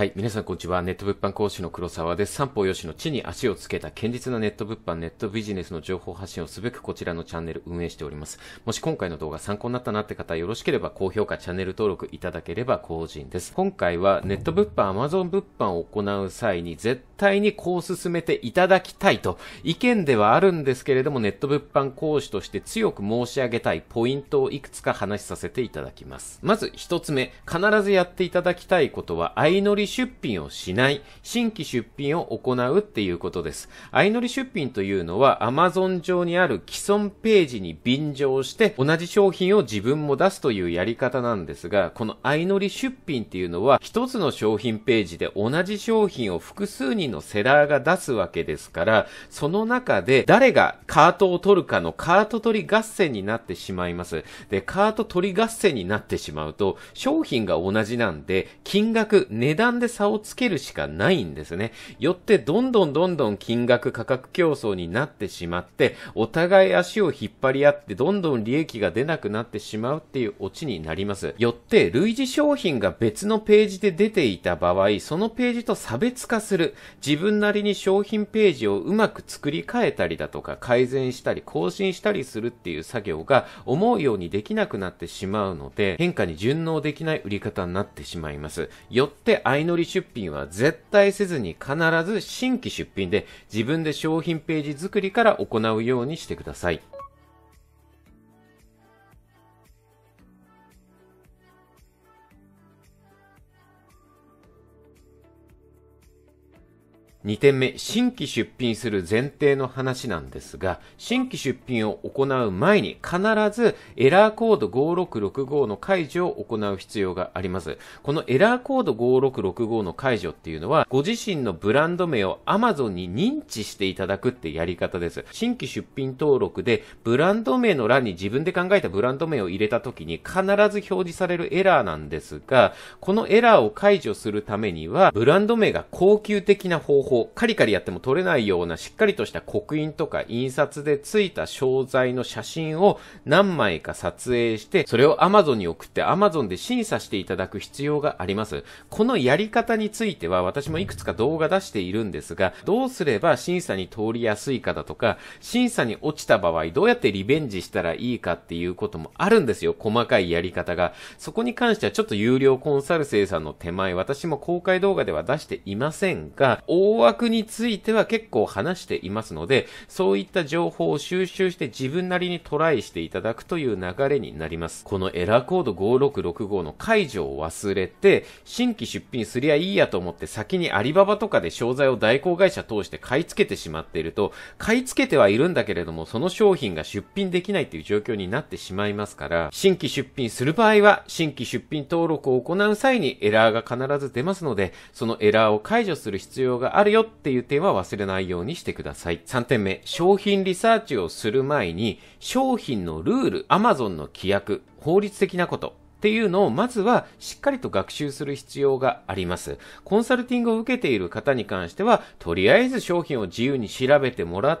はい。皆さん、こんにちは。ネット物販講師の黒沢です。三方よしの地に足をつけた堅実なネット物販、ネットビジネスの情報発信をすべくこちらのチャンネル運営しております。もし今回の動画参考になったなって方、よろしければ高評価、チャンネル登録いただければ幸人です。今回はネット物販、Amazon 物販を行う際に絶対にこう進めていただきたいと意見ではあるんですけれども、ネット物販講師として強く申し上げたいポイントをいくつか話させていただきます。まず一つ目、必ずやっていただきたいことは、相乗り出品をしない、新規出品を行うっていうことです。相乗り出品というのは Amazon 上にある既存ページに便乗して同じ商品を自分も出すというやり方なんですが、この相乗り出品っていうのは一つの商品ページで同じ商品を複数人のセラーが出すわけですから、その中で誰がカートを取るかのカート取り合戦になってしまいます。で、カート取り合戦になってしまうと、商品が同じなんで、金額、値段で差をつけるしかないんですね。よってどんどんどんどん金額価格競争になってしまって、お互い足を引っ張り合ってどんどん利益が出なくなってしまうっていうオチになります。よって、類似商品が別のページで出ていた場合、そのページと差別化する。自分なりに商品ページをうまく作り変えたりだとか、改善したり、更新したりするっていう作業が思うようにできなくなってしまうので、変化に順応できない売り方になってしまいます。よって、乗り出品は絶対せずに必ず新規出品で自分で商品ページ作りから行うようにしてください。2点目、新規出品する前提の話なんですが、新規出品を行う前に必ずエラーコード5665の解除を行う必要があります。このエラーコード5665の解除っていうのは、ご自身のブランド名を Amazon に認知していただくってやり方です。新規出品登録で、ブランド名の欄に自分で考えたブランド名を入れた時に必ず表示されるエラーなんですが、このエラーを解除するためには、ブランド名が高級的な方法こう、カリカリやっても取れないようなしっかりとした刻印とか印刷でついた商材の写真を何枚か撮影して、それを Amazon に送って Amazon で審査していただく必要があります。このやり方については私もいくつか動画出しているんですが、どうすれば審査に通りやすいかだとか、審査に落ちた場合どうやってリベンジしたらいいかっていうこともあるんですよ。細かいやり方が。そこに関してはちょっと有料コンサル生産の手前、私も公開動画では出していませんが、応惑については結構話していますので、そういった情報を収集して自分なりにトライしていただくという流れになります。このエラーコード5665の解除を忘れて、新規出品すりゃいいやと思って先にアリババとかで商材を代行会社通して買い付けてしまっていると、買い付けてはいるんだけれども、その商品が出品できないという状況になってしまいますから、新規出品する場合は、新規出品登録を行う際にエラーが必ず出ますので、そのエラーを解除する必要があるるよっていう点は忘れないようにしてください。3点目、商品リサーチをする前に、商品のルール、Amazon の規約、法律的なこと、っていうのをまずはしっかりと学習する必要があります。コンサルティングを受けている方に関しては、とりあえず商品を自由に調べてもらっ、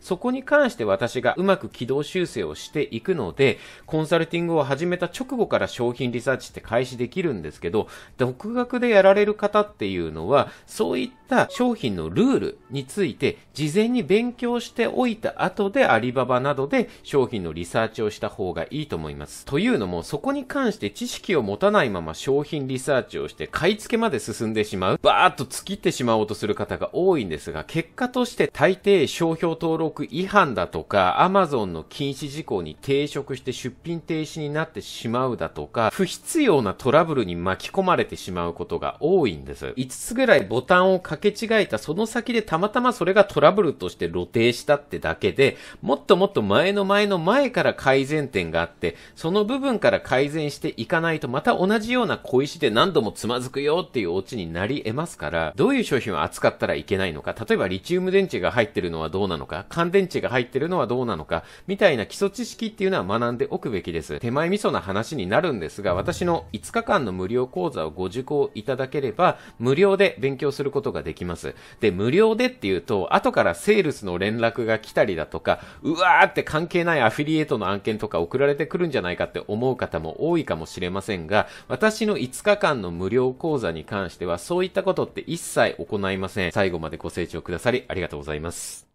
そこに関して私がうまく軌道修正をしていくので、コンサルティングを始めた直後から商品リサーチって開始できるんですけど、独学でやられる方っていうのは、そういった商品のルールについて、事前に勉強しておいた後でアリババなどで商品のリサーチをした方がいいと思います。というのも、そこに関して知識を持たないまま商品リサーチをして買い付けまで進んでしまう、バーっと尽きってしまおうとする方が多いんですが、結果として大抵商標登録違反だとか、Amazon の禁止事項に抵触して出品停止になってしまうだとか、不必要なトラブルに巻き込まれてしまうことが多いんです。5つぐらいボタンを掛け違えたその先でたまたまそれがトラブルとして露呈したってだけで、もっともっと前の前の前から改善点があって、その部分から改善していかないとまた同じような小石で何度もつまずくよっていうオチになり得ますから、どういう商品を扱ったらいけないのか、例えばリチウム電池が入ってるのはどうなののか、乾電池が入ってるのはどうなのか、みたいな基礎知識っていうのは学んでおくべきです。手前味噌な話になるんですが、私の5日間の無料講座をご受講いただければ、無料で勉強することができます。で、無料でっていうと、後からセールスの連絡が来たりだとか、うわーって関係ないアフィリエイトの案件とか送られてくるんじゃないかって思う方も多いかもしれませんが、私の5日間の無料講座に関しては、そういったことって一切行いません。最後までご清聴くださりありがとうございます。